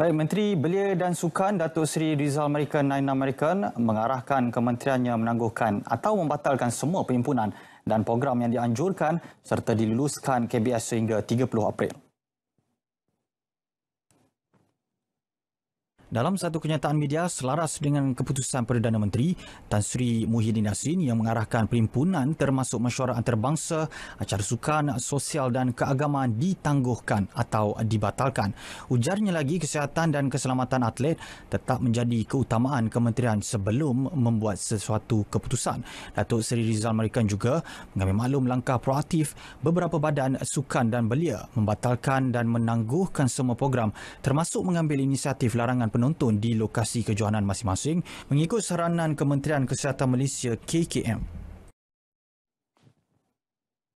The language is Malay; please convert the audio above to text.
Baik, Menteri Belia dan Sukan Datuk Seri Rizal Amerika Nine American mengarahkan kementeriannya menangguhkan atau membatalkan semua perhimpunan dan program yang dianjurkan serta diluluskan KBS sehingga 30 April. Dalam satu kenyataan media selaras dengan keputusan Perdana Menteri, Tan Sri Muhyiddin Yassin yang mengarahkan perimpunan termasuk mesyuarat antarabangsa, acara sukan, sosial dan keagamaan ditangguhkan atau dibatalkan. Ujarnya lagi kesihatan dan keselamatan atlet tetap menjadi keutamaan kementerian sebelum membuat sesuatu keputusan. Datuk Seri Rizal Marikan juga mengambil maklum langkah proaktif beberapa badan sukan dan belia membatalkan dan menangguhkan semua program termasuk mengambil inisiatif larangan penonton di lokasi kejohanan masing-masing mengikut saranan Kementerian Kesihatan Malaysia KKM.